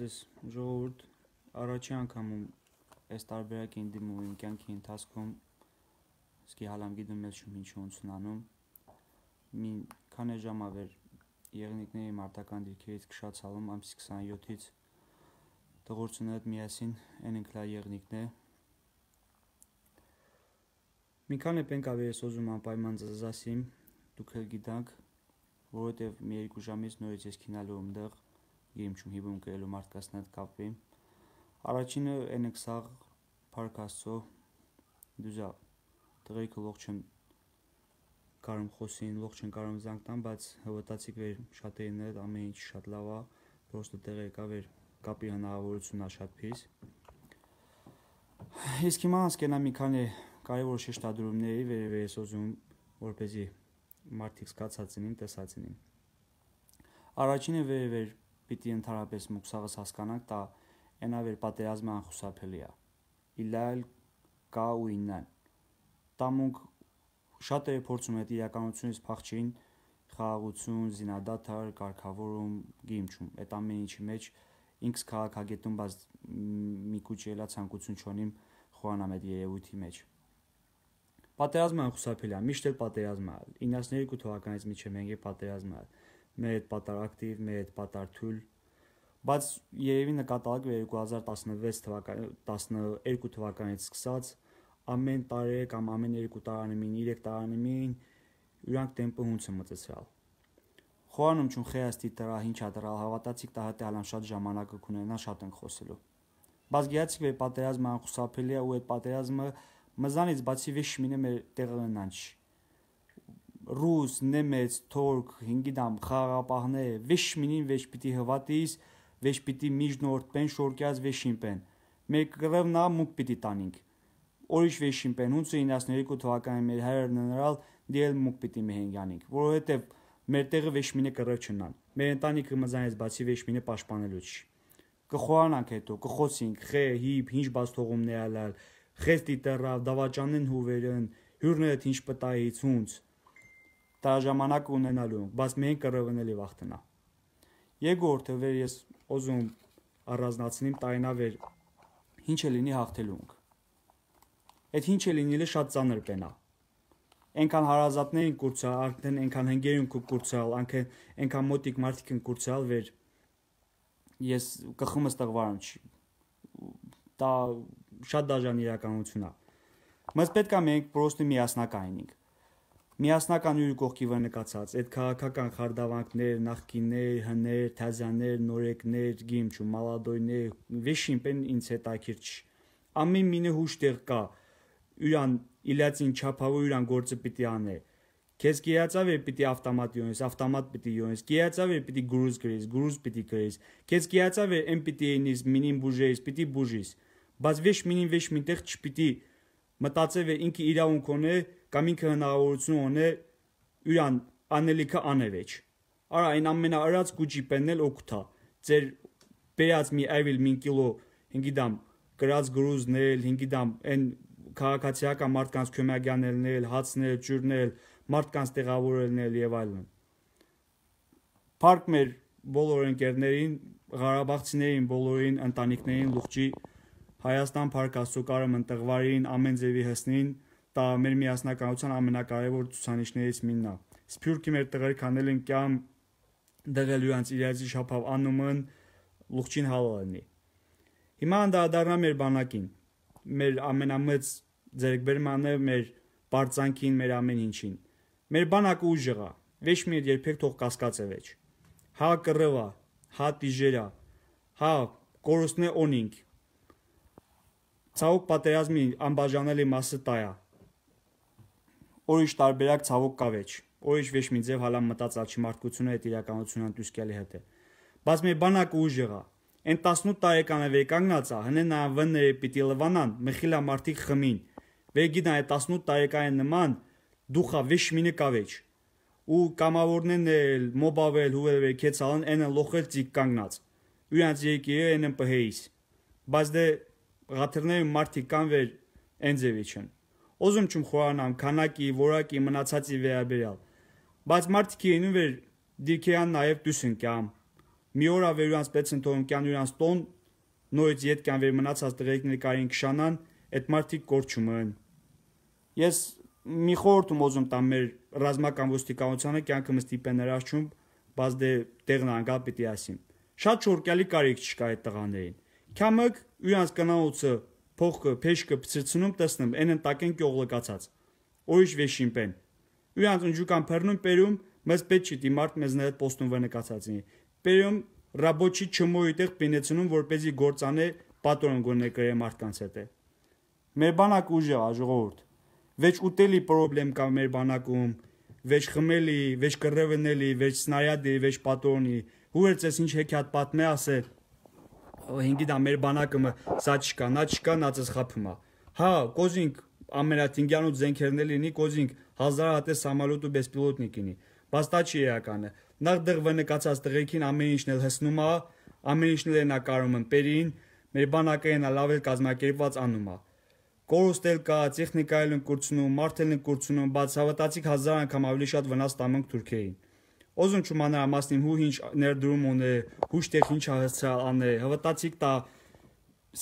այս ժողովուրդ առաջի անգամ այս տարբերակին դիմում իմ կյանքի ընթացքում սկի հալամ գիտում ես շում ինչու ունցնանում մի քանի ժամ ավեր եղնիկների մարտական դիրքերից քշացալում ամսի 27-ից տղորցունդ միասին այն ինքլա եղնիկն է մի քանի պենք ավեր ես ուզում անպայման զասիմ դուք էլ գիտանք որովհետև մի երկու ժամից նորից ես քինալու ումդեղ երիմչում հիբում կերելու մարդկասն հետ կապվի։ Առաջինը այն եք սաղ պարկ աստծո դուզա տղերքը լող չեն կարում խոսին, լող չեն կարում զանգտան, բայց հվտացիք վեր շատ էին այդ ամեն ինչ շատ լավա, պրոստը տեղ եկա վեր կապի հնարավորությունն շատ փիս։ Իսկ հիմա հասկենա մի քանի կարևոր շեշտադրումների վերևեսոզում, որ เป զի մարդիկ սկացածին, տեսածին։ Առաջինը վերևեր վեր, վեր պիտի ընդհանրապես մուքսավս հասկանանք տա այնա վեր պատերազմը անխուսափելի է իլալ կա ու իննան տամունք շատերը փորձում է իրականությունից փախչին խաղաղություն, զինադադար, կարգավորում, գիմչում։ Այդ ամեն ինչի մեջ ինքս քաղաքագետում բաց մի քուչելա ցանկություն չունիմ խորանամ այդ երևույթի մեջ։ Պատերազմը խուսափելա, միշտ էլ պատերազմը։ 92 թվականից միջև մենք է պատերազմը մեր հետ պատարակտիվ, մեր հետ պատարթուլ, բայց երևի նկատակը 2016 թվականի 12 թվականից սկսած ամեն տարի կամ ամեն երկու տարանեմին, 3 տարանեմին ուրանք տեմպը հունցը մտածալ։ Խորանում ճուն խեաստի դրա հինչ ադրալ հավատացիք տահա տալան շատ ժամանակ կունենա շատ են խոսելու։ Բայց գիացիք վեր պատերազմը անխուսափելի է ու այդ պատերազմը մզանից բացի վիշ մինը մեր տեղը նանչ չի ռուս, նեմեց, թուրք, հինգիդամ խաղապահները վեշ մինին վեշ պիտի հվատիս, վեշ պիտի միջնորդեն շորկյաց վեշինպեն։ Մեկ գրավ նա մուկ պիտի տանինք։ Օրիշ վեշինպեն 1992 թվականի մեր հայրը նրալ դիել մուկ պիտի մեհենգանինք, որովհետև մեր տեղը վեշմինը կռավ չնան։ Մեր ընտանիքը մզանից բացի վեշմինը պաշտպանելու չի։ Կխորանանք հետո, կխոսինք, խե, հիփ, ինչ բաց թողումներ ալալ, խեստի տերավ, դավաճանեն հուվերն, հյուրները ինչ պտայից հունց, տարաժամանակ ունենալու, բայց մենք կռվնելի վախտնա։ Երկրորդը վեր ես օզում առանձնացնիմ տայնավեր ինչ է լինի հաղթելունք։ Այդ ինչ է լինելը շատ ծանր պենա։ Այնքան հարազատներին կուրցալ, արդեն այնքան հնգերուն կու կուրցալ, անքան այնքան մոտիկ մարդիկ են կուրցալ վեր ես կխումս տղվարան չի։ Դա շատ դաժան իրականություն է։ Մենք պետք է մենք պրոստը միասնական լինենք միասնական յուրի կողքի վրա նկացած այդ քաղաքական խարդավանքներ, նախկիններ, հներ, թազյաներ, նորեկներ, գիմչու, մալադոյներ, վեշինպեն ինձ հետաքրչ։ Ամեն մինը հուշտեղ կա։ Ուրան իլացին չափավոր ուրան գործը պիտի անե։ Քեզ գիացավ է պիտի ավտոմատ յոնես, ավտոմատ պիտի յոնես, գիացավ է պիտի գրուզ գրես, գրուզ պիտի գրես։ Քեզ գիացավ է ըմ պիտի ինիս մինին բուժես, պիտի բուժես։ Բայց վեշ մինին վեշ մինտեղ չպիտի մտածև է ինքը իրավունք ունի կամ ինքը հնարավորություն ունե յուրան անելիքը անևեջ։ Արա այն ամենաարած գուջի պենել օգտա։ Ձեր բերած մի այվել 1 կիլո, ինգի դամ գրած գրուզնել, ինգի դամ այն քաղաքացիական մարդկանց քյոմագյանելնել, հացնել, ջուրնել, մարդկանց տեղավորելնել եւ այլն։ Փարք մեր բոլոր ընկերներին, Ղարաբաղցիներին, բոլորին, ընտանիքներին լուղջի Հայաստան Փարք Աստուկարը մնտղվարին, ամեն ձևի հսնին դա մեր միասնականության ամենակարևոր ցուցանիշներից մինն է։ Սփյուռքի մեր տղեր քանել են կյամ դեղել յուրանց իրացի շափավ անումն լուղջին հալալնի։ Հիմա անդադարնա մեր բանակին։ Մեր ամենամեծ ձերբերմանը մեր բարձանքին, մեր ամեն ինչին։ Մեր բանակը ուժեղ է։ Ոչ մի երբեք թող կասկածևեջ։ Հա կռվա, հա տիժերա, հա կորուսնե օնինք ցավոք պատերազմի անբաժանելի մասը տայա Օրիշ տարբերակ ցավոք կավեջ։ Օրիշ վեշ մի ձև հալա մտած աչիմարտկությունը այդ իրականությունը ընտուսկյալի հետ է։ Բայց մի բանակ ուժ եղա։ Այն 18 տարեկան է վեկանացա, հնե նա վները պիտի լվանան, մխիլա մարտի խմին։ Վերգիդան է 18 տարեկան նման դուխա վեշ մինը կավեջ։ Ու կամավորներն էլ մոբավել հուվել կեցալն այն լոխել ծիկ կանգնած։ Ուրանց եկիը այն պհեիս։ Բայց դե Ղաթերները մարտի կան վեր Էնձևիչն։ Ուզում չեմ խորանամ քանակի, որակի, մնացածի վերաբերյալ։ Բայց մարդիկ ինու վեր դիրքեան նաև դուս ընկամ։ Մի օր ավերուանց պես ընթորում կան ուրանց տոն նորից իդ կան վեր մնացած տղեկները կարին քշանան, այդ մարդիկ կորչում են։ Ես մի խորտ մոզում տամ մեր ռազմական ոստիկանությանը կյանքը մստիպեն հրաշում, բայց դե տեղն անգա պիտի ասիմ։ Շատ շորկյալի կարիք չկա այդ տղաներին։ Քամըք ուրանց կնանոցը փողը, փեշկը փծեցնում տեսնում, այն ընտակեն կողլկացած։ Օրիշ վեշին պեն։ Ուրանց ունջուկան փեռնում պերում, մեզ պետք չի դիմարտ մեզն հետ պոստում վեր նկացածին։ Պերում ռաբոչի չմոյի տեղ պինեցնում, որպեսի գործանե պատորոն գոնե կրե մարդկանց հետ է։ Մեր բանակ ուժը աժողովուրդ։ Վեճ ուտելի պրոբլեմ կա մեր բանակում, վեճ խմելի, վեճ կռևնելի, վեճ սնարյադի, վեճ պատորոնի։ Հուրերց էս ինչ հեքիաթ պատմե ասել 5-ի դա մեր բանակը սա չկա, նա չկա, նա ծխափում է։ Հա, կոզինք ամերատինգյանու զենքերն էլ լինի, կոզինք հազար հատ է սամալուտ ու բեսպիլոտնիկ լինի։ Բայց դա չի իրականը։ Նախ դղվը նկացած տղեկին ամեն ինչն էլ հսնում է, ամեն ինչն էլ նա կարում ըմպերին, մեր բանակը նա լավ էլ կազմակերպված անում է։ Կորուստել կա, տեխնիկա էլ են կորցնում, մարդ էլ են կորցնում, բայց հավատացիք հազար անգամ ավելի շատ վնաս տամենք Թուրքիային։ Ուզում չումանա ամասնիմ հու ինչ ներդրում ունե, հուշտեղ ինչ հասցրալ անե, հավատացիք տա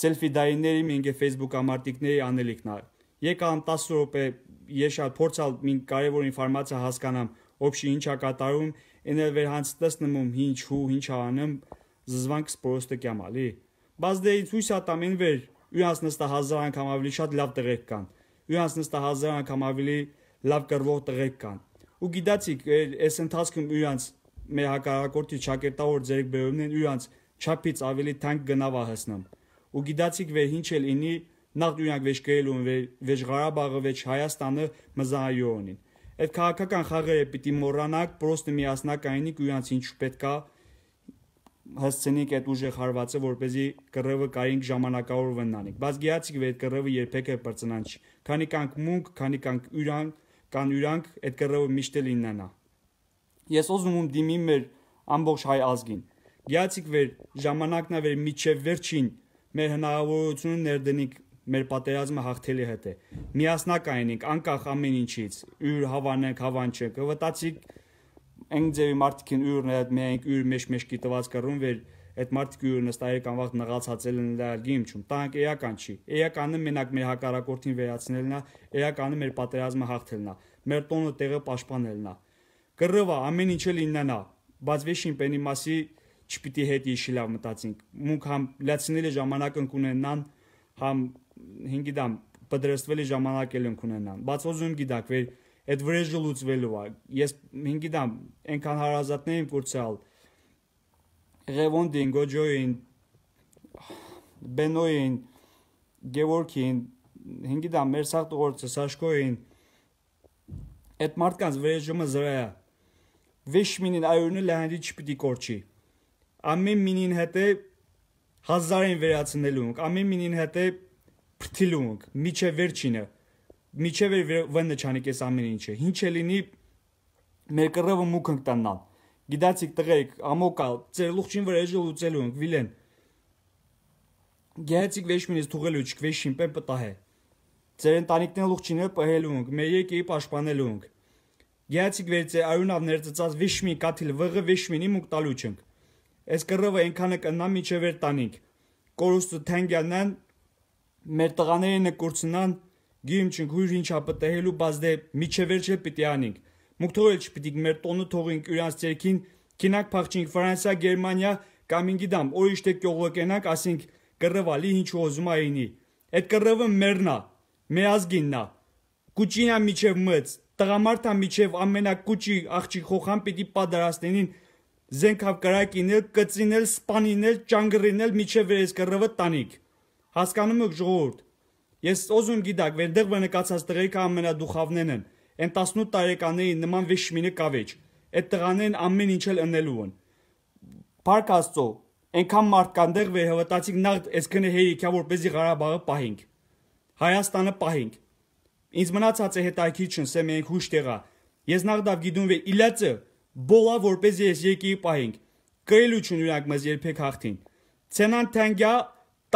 սելֆի դայիների մինգե Facebook ամարտիկների անելիքնա։ Եկան 10 րոպե ես շատ փորձալ մին կարևոր ինֆորմացիա հասկանամ, օբշի ինչա կատարում, ինը վերհանց տեսնումում ինչ հու, ինչ անում, զզվանք սպորոստը կյամալի։ Բայց դե ցույց ատամին վեր, յուրանց նստա 1000 անգամ ավելի շատ լավ տղեկ կան։ Յուրանց նստա 1000 անգամ ավելի լավ կրվող տղեկ կան ու գիտացիք այս ընթացքում իրանց մեր հակառակորդի ճակերտավոր ձերբերումն իրանց չափից ավելի թանկ գնավա հասնում ու գիտացիք վեր ինչ էլ ինի նախ դուրանք վեճ գրելուն վեճ Ղարաբաղը վեճ Հայաստանը մզահայոնին այդ քաղաքական խաղերը պիտի մոռանանք պրոստը միասնակայինիկ ու իրանց ինչ պետքա հասցնենք այդ ուժեղ հարվածը, որ เป զի կռևը կարինք ժամանակավոր վնանենք։ Բայց գիացիկ վեր կռևը երբեք է բրծնանչ։ Քանի կանք մունք, քանի կանք յուրան, կան յուրանք այդ կռևը միշտ էլ իննանա։ Ես ուզում եմ դիմի մեր ամբողջ հայ ազգին։ Գյացիկ վեր ժամանակն է վեր միջև վերջին մեր հնարավորությունը ներդնիկ մեր պատերազմը հաղթելի հետ է։ Միասնակայն ենք անկախ ամեն ինչից։ Յուր հավանենք, հավանչենք, հվտացիկ ենք ձեւի մարդիկին յուրն հետ մենք յուր մեջ մեջ կիտված կռուն վեր այդ մարդիկ նստայեր կամ վաղ նղացածել են լալի ինչու տանկ էական չի էականը մենակ մեր հակարակորտին վերացնելն է էականը մեր պատերազմը հաղթելն է մեր տոնը տեղը պաշտպանելն է գրվա ամեն ինչը լինանա բայց վեշին պենի մասի չպիտի հետ իշիլավ մտածենք մունք համ լացիները ժամանակ ընկունենան համ հինգի դամ պատրաստվելի ժամանակ էլ ընկունենան բայց ոզում գիտակ վեր այդ վրեժը լուծվելու է ես հինգի դամ այնքան հարազատներ եմ կուրցալ Ղևոնդին, Գոջոյին, Բենոյին, Գևորգին, հինգի դա Մերսախտ ուղորցը Սաշկոյին այդ մարդկանց վրեժումը զրա է։ Վիշ մինին այուրնը լեհանդի չպիտի կորչի։ Ամեն մինին հետ է հազարին վերացնելու ենք, ամեն մինին հետ է պրթիլու ենք, միջև վերջինը, միջև վնը չանիք ես ամեն ինչը, հինչ է լինի մեր կրվը մուք ենք տաննալ։ Գիտացիք տղերք, ամոկա, ձեր լուղջին վրա էժը լուծելու ենք, վիլեն։ Գիացիկ վեշմինից թողելու չկվեշին պեն պտահ է։ Ձեր ընտանիքն լուղջինը պահելու ենք, մեր եկեի պաշտպանելու ենք։ Գիացիկ վերցե արյունավ ներծծած վեշմի կաթիլ վղը վեշմինի մուկ տալու չենք։ Այս կռովը այնքանը կնա միջև էր տանինք։ Կորուստը թենգյանն մեր տղաները նկուրցնան գիմչնք հույր ինչա պտահելու բազդե միջևեր չէ պիտի անինք Մուկթորիչ պիտի մեր տոնը թողենք իրանց ձերքին, քինակ փախչենք Ֆրանսիա, Գերմանիա կամ ինգիդամ ուրիշ տեղ կողոկենանք, ասենք կռվալի ինչ ուզում այնի։ Այդ կռվը մեռնա, մեր ազգիննա։ Կուչինա միջև մծ, տղամարդա միջև ամենակուճի աղջիկ խոխան պիտի պատրաստենին զենքավ կրակինել, կծինել, սպանինել, ճանգռինել միջև վերես կռվը տանիք։ Հասկանում եք ժողովուրդ։ Ես օզում գիտակ, վերդեղ վնկացած տղերքը ամենադուխավներն են։ Են 18 տարեկանների նման վիշ մինը կավեջ։ Այդ տղաներն ամեն ինչ էլ ընելու են։ Փարք Աստծո, Ենքան մարդկանտեղ վերհավատացիք նախ այս քնը հերիքա որպեսի Ղարաբաղը պահենք։ Հայաստանը պահենք։ Ինձ մնացած է հետաքրքրին սա մենք հուշ տեղա։ Ես նախ դավ գիտում վե իլացը բոլա որպեսի ես եկեի պահենք։ Կրելություն ուրակ մեզ երբեք հաղթին։ Ցենան թանգյա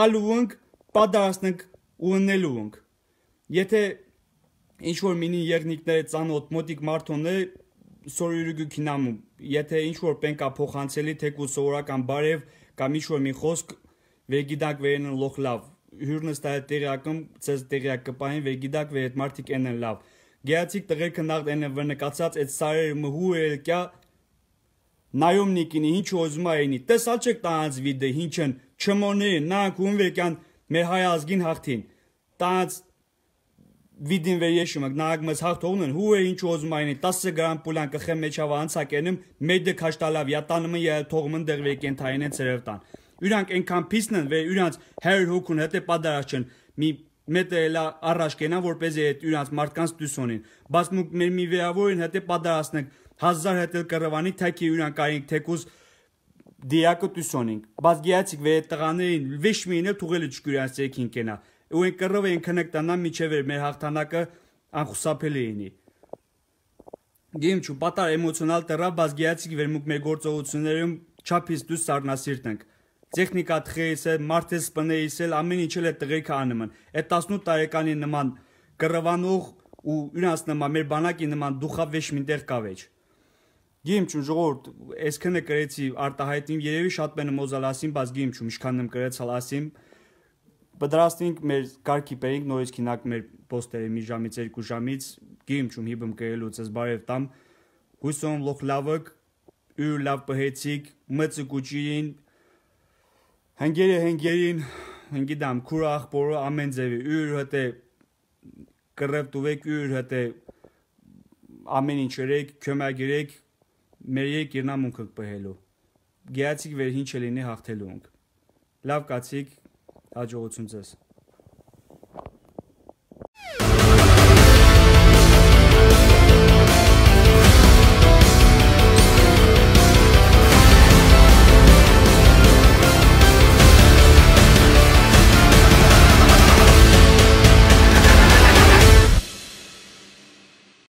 տալուունք, պատրաստենք ու ունելուունք։ Եթե ինչ որ մինի եղնիկները ծանոթ մոտիկ մարդոններ սորյուրուգի կինամու եթե ինչ որ պենկա փոխանցելի թեկու սովորական բարև կամ ինչ որ մի խոսք վերգիդակ վերեն լոխ լավ հյուրնս տա տեղյակում ցես տեղյակ կպային վերգիդակ վեր այդ մարդիկ են լավ գեացիկ տղերքը նախ են վնկացած այդ սարերը մհու երկյա նայոմնիկին ինչ ուզում այնի տեսալ չեք տանց վիդե ինչ են չմոները նա կուն վեկյան մեր հայ ազգին հաղթին տանց վիդին վեր եշում ակ նարակ մեզ հաղ թողնն հու էր ինչ ոզում այնի 10 գրամ պուլան կխեմ մեջավա անցակերնում մեդը քաշտալավ յատանումը յա թողմն դեղ վեկեն թայինեն ծերևտան Իրանք այնքան փիսն են վեր իրանց 100 հոգուն հետ է պատրաստ չեն մի մետրելա առաջ կենան որպեսզի այդ իրանց մարդկանց դուսոնին բաց մենք մեր մի վերավորին հետ է պատրաստենք 1000 հետ էլ կռվանի թեքի իրանք այնք թեկուզ դիակո դուսոնին բաց գիացիկ վեր տղաներին վիշմին էլ թողել չկյուրանց երկին կենա ու են կռով են քննկտանան միջև էր մեր հաղթանակը անխուսափելի լինի։ Գիմչու պատար էմոցիոնալ տերա բազգիացիկ վերմուկ մեր գործողություններում չափից դուս սառնասիրտ ենք։ Տեխնիկա թխեիս է, մարտես սպնեիս է, ամեն ինչը լե տղեկը անմն։ Այդ 18 տարեկանի նման կռվանող ու յուրաս նման մեր բանակի նման դուխավեշ մինտեղ կավեջ։ Գիմչուն ժողովուրդ, այսքանը կրեցի արտահայտիմ, երևի շատ մեն մոզալասին, բայց գիմչու միշքանն եմ կրեց հալասին, Պատրաստենք մեր կարգի բերենք նորից քինակ մեր պոստերը մի ժամից երկու ժամից գիմչում հիբում կերելուց ես բարև տամ հույսում լոխ լավըք ու լավ բհեցիկ մծը կուջին հանգերը հանգերին հնգիդամ քուրախ բորը ամեն ձևի ուր հտե կրև տուվեք ուր հտե ամեն ինչ երեք քյոմագերեք մեր եկ իրնամունքը բհելու գիացիկ վեր հինչ լինի հաղթելունք լավ կացիկ Հաջողություն ձեզ։